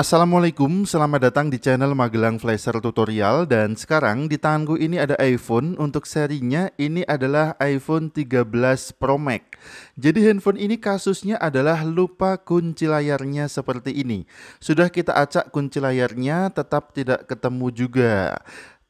Assalamualaikum, selamat datang di channel Magelang Flasher Tutorial dan sekarang di tanganku ini ada iPhone untuk serinya ini adalah iPhone 13 Pro Max. Jadi handphone ini kasusnya adalah lupa kunci layarnya seperti ini. Sudah kita acak kunci layarnya tetap tidak ketemu juga.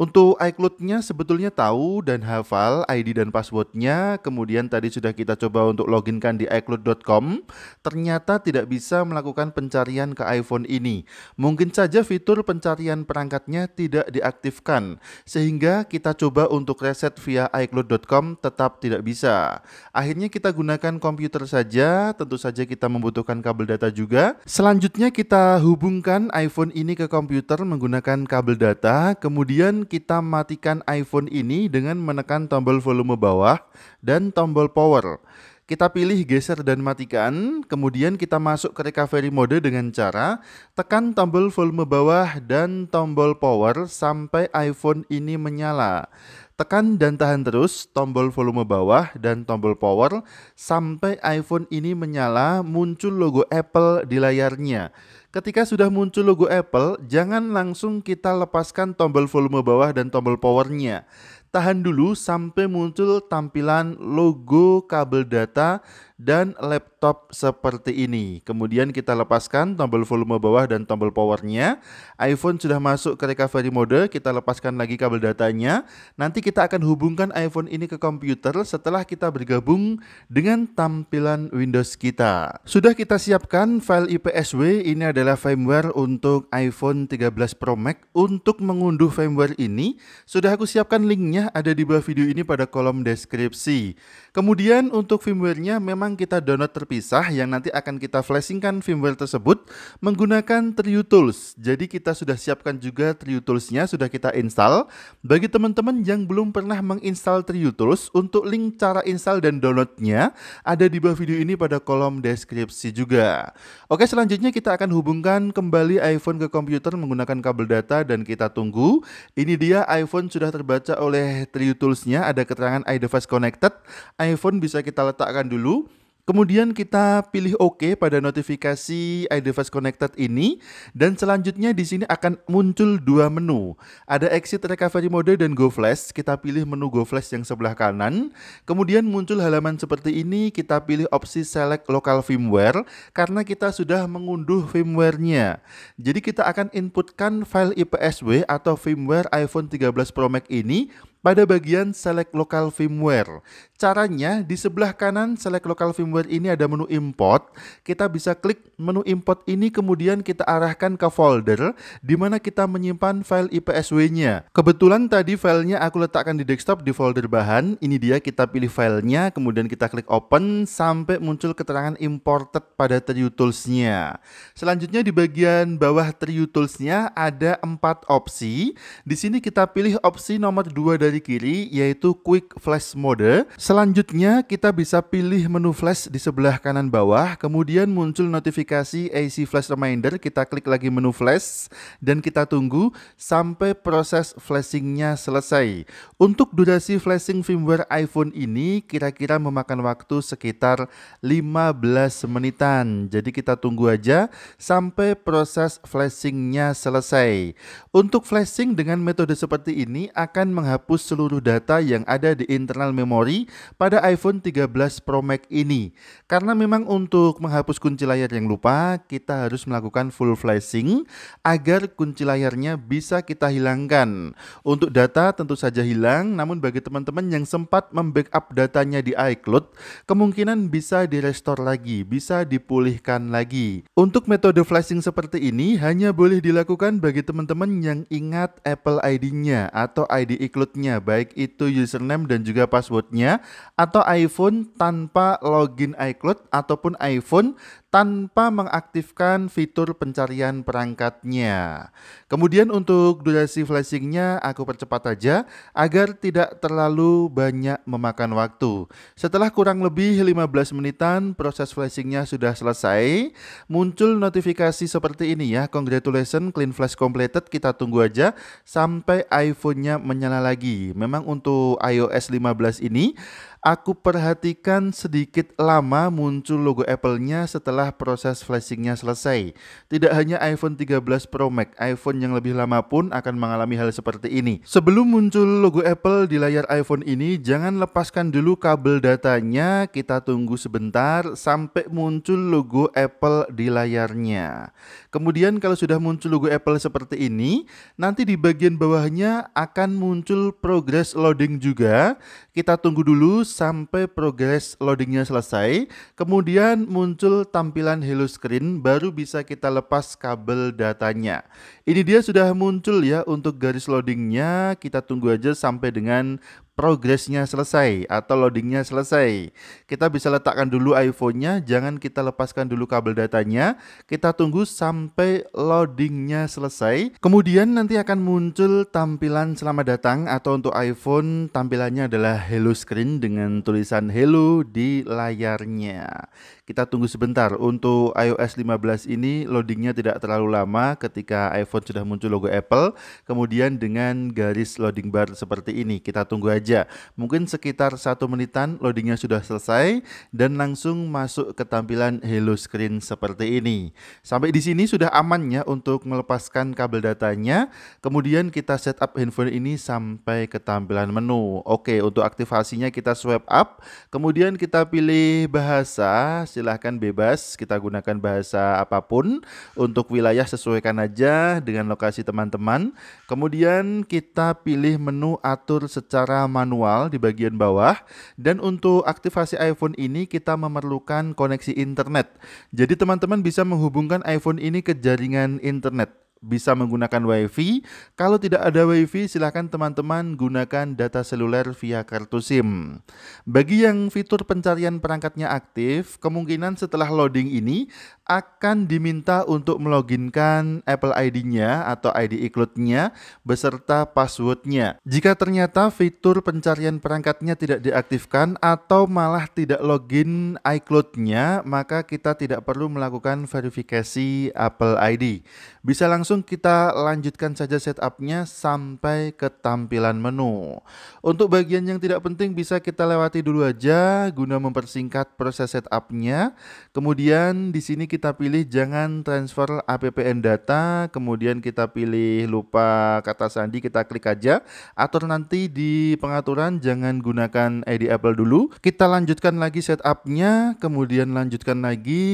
Untuk iCloud-nya sebetulnya tahu dan hafal ID dan passwordnya, kemudian tadi sudah kita coba untuk loginkan di iCloud.com, ternyata tidak bisa melakukan pencarian ke iPhone ini. Mungkin saja fitur pencarian perangkatnya tidak diaktifkan, sehingga kita coba untuk reset via iCloud.com tetap tidak bisa. Akhirnya kita gunakan komputer saja, tentu saja kita membutuhkan kabel data juga. Selanjutnya kita hubungkan iPhone ini ke komputer menggunakan kabel data, kemudian kita matikan iPhone ini dengan menekan tombol volume bawah dan tombol power. Kita pilih geser dan matikan, kemudian kita masuk ke recovery mode dengan cara tekan tombol volume bawah dan tombol power sampai iPhone ini menyala. Tekan dan tahan terus tombol volume bawah dan tombol power sampai iPhone ini menyala, muncul logo Apple di layarnya. Ketika sudah muncul logo Apple, jangan langsung kita lepaskan tombol volume bawah dan tombol powernya. Tahan dulu sampai muncul tampilan logo kabel data dan laptop seperti ini. Kemudian kita lepaskan tombol volume bawah dan tombol powernya. iPhone sudah masuk ke recovery mode, kita lepaskan lagi kabel datanya. Nanti kita akan hubungkan iPhone ini ke komputer setelah kita bergabung dengan tampilan Windows kita. Sudah kita siapkan file IPSW, ini adalah firmware untuk iPhone 13 Pro Max. Untuk mengunduh firmware ini, sudah aku siapkan linknya ada di bawah video ini pada kolom deskripsi. Kemudian untuk firmware-nya memang memang kita download terpisah yang nanti akan kita flashingkan firmware tersebut menggunakan Trio Tools. Jadi kita sudah siapkan juga Trio Tools-nya, sudah kita install. Bagi teman-teman yang belum pernah menginstal Trio Tools, untuk link cara install dan downloadnya ada di bawah video ini pada kolom deskripsi juga. Oke, selanjutnya kita akan hubungkan kembali iPhone ke komputer menggunakan kabel data dan kita tunggu. Ini dia iPhone sudah terbaca oleh Trio Tools-nya, ada keterangan iDevice Connected. iPhone bisa kita letakkan dulu. Kemudian kita pilih OK pada notifikasi iDevice Connected ini dan selanjutnya di sini akan muncul dua menu. Ada Exit Recovery Mode dan Go Flash. Kita pilih menu Go Flash yang sebelah kanan. Kemudian muncul halaman seperti ini, kita pilih opsi Select Local Firmware karena kita sudah mengunduh firmware-nya. Jadi kita akan inputkan file IPSW atau firmware iPhone 13 Pro Max ini pada bagian Select Local Firmware. Caranya di sebelah kanan select local firmware ini ada menu import. Kita bisa klik menu import ini kemudian kita arahkan ke folder di mana kita menyimpan file IPSW-nya. Kebetulan tadi filenya aku letakkan di desktop di folder bahan. Ini dia kita pilih filenya kemudian kita klik open sampai muncul keterangan imported pada Triu Tools-nya. Selanjutnya di bagian bawah Triu Tools-nya ada empat opsi. Di sini kita pilih opsi nomor dua dari kiri yaitu Quick Flash Mode. Selanjutnya kita bisa pilih menu flash di sebelah kanan bawah, kemudian muncul notifikasi AC flash reminder, kita klik lagi menu flash dan kita tunggu sampai proses flashingnya selesai. Untuk durasi flashing firmware iPhone ini kira-kira memakan waktu sekitar 15 menitan. Jadi kita tunggu aja sampai proses flashingnya selesai. Untuk flashing dengan metode seperti ini akan menghapus seluruh data yang ada di internal memori pada iPhone 13 Pro Max ini. Karena memang untuk menghapus kunci layar yang lupa, kita harus melakukan full flashing agar kunci layarnya bisa kita hilangkan. Untuk data tentu saja hilang, namun bagi teman-teman yang sempat membackup datanya di iCloud, kemungkinan bisa direstore lagi, bisa dipulihkan lagi. Untuk metode flashing seperti ini hanya boleh dilakukan bagi teman-teman yang ingat Apple ID-nya atau ID iCloud-nya, baik itu username dan juga passwordnya, atau iPhone tanpa login iCloud ataupun iPhone tanpa mengaktifkan fitur pencarian perangkatnya. Kemudian untuk durasi flashingnya aku percepat aja agar tidak terlalu banyak memakan waktu. Setelah kurang lebih 15 menitan proses flashingnya sudah selesai, muncul notifikasi seperti ini ya, congratulations clean flash completed, kita tunggu aja sampai iPhone-nya menyala lagi. Memang untuk iOS 15 ini Aku perhatikan sedikit lama muncul logo Apple-nya setelah proses flashing-nya selesai. Tidak hanya iPhone 13 Pro Max, iPhone yang lebih lama pun akan mengalami hal seperti ini. Sebelum muncul logo Apple di layar iPhone ini, jangan lepaskan dulu kabel datanya, kita tunggu sebentar sampai muncul logo Apple di layarnya. Kemudian kalau sudah muncul logo Apple seperti ini, nanti di bagian bawahnya akan muncul progress loading juga. Kita tunggu dulu sampai progress loadingnya selesai. Kemudian muncul tampilan Hello Screen, baru bisa kita lepas kabel datanya. Ini dia sudah muncul ya untuk garis loadingnya. Kita tunggu aja sampai dengan progresnya selesai atau loadingnya selesai. Kita bisa letakkan dulu iPhone-nya, jangan kita lepaskan dulu kabel datanya. Kita tunggu sampai loadingnya selesai. Kemudian nanti akan muncul tampilan selamat datang atau untuk iPhone tampilannya adalah hello screen dengan tulisan hello di layarnya kita tunggu sebentar. Untuk iOS 15 ini loadingnya tidak terlalu lama ketika iPhone sudah muncul logo Apple, kemudian dengan garis loading bar seperti ini. Kita tunggu aja. Mungkin sekitar satu menitan loadingnya sudah selesai dan langsung masuk ke tampilan Hello Screen seperti ini. Sampai di sini sudah amannya untuk melepaskan kabel datanya. Kemudian kita setup handphone ini sampai ke tampilan menu. Oke, untuk aktivasinya kita swipe up, kemudian kita pilih bahasa silahkan bebas kita gunakan bahasa apapun untuk wilayah sesuaikan aja dengan lokasi teman-teman kemudian kita pilih menu atur secara manual di bagian bawah dan untuk aktivasi iPhone ini kita memerlukan koneksi internet jadi teman-teman bisa menghubungkan iPhone ini ke jaringan internet bisa menggunakan WiFi. Kalau tidak ada WiFi, silakan teman-teman gunakan data seluler via kartu SIM. Bagi yang fitur pencarian perangkatnya aktif, kemungkinan setelah loading ini akan diminta untuk meloginkan Apple ID-nya atau ID iCloud-nya beserta password-nya. Jika ternyata fitur pencarian perangkatnya tidak diaktifkan atau malah tidak login iCloud-nya, maka kita tidak perlu melakukan verifikasi Apple ID. Bisa langsung kita lanjutkan saja setupnya sampai ke tampilan menu. Untuk bagian yang tidak penting bisa kita lewati dulu aja guna mempersingkat proses setupnya. Kemudian di sini kita kita pilih jangan transfer APPN data, kemudian kita pilih lupa kata sandi, kita klik aja. Atur nanti di pengaturan jangan gunakan ID Apple dulu. Kita lanjutkan lagi setupnya, kemudian lanjutkan lagi.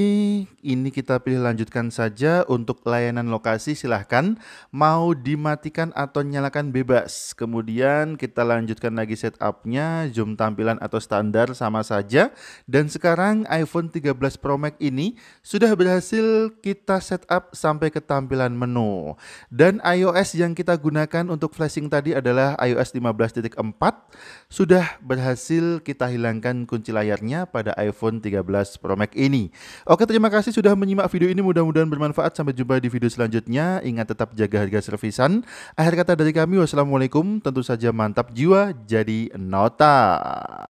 Ini kita pilih lanjutkan saja untuk layanan lokasi silahkan. Mau dimatikan atau nyalakan bebas. Kemudian kita lanjutkan lagi setupnya, zoom tampilan atau standar sama saja. Dan sekarang iPhone 13 Pro Max ini sudah berhasil kita setup sampai ke tampilan menu. Dan iOS yang kita gunakan untuk flashing tadi adalah iOS 15.4. Sudah berhasil kita hilangkan kunci layarnya pada iPhone 13 Pro Max ini. Oke, terima kasih sudah menyimak video ini. Mudah-mudahan bermanfaat. Sampai jumpa di video selanjutnya. Ingat tetap jaga harga servisan. Akhir kata dari kami, wassalamualaikum. Tentu saja mantap jiwa, jadi nota.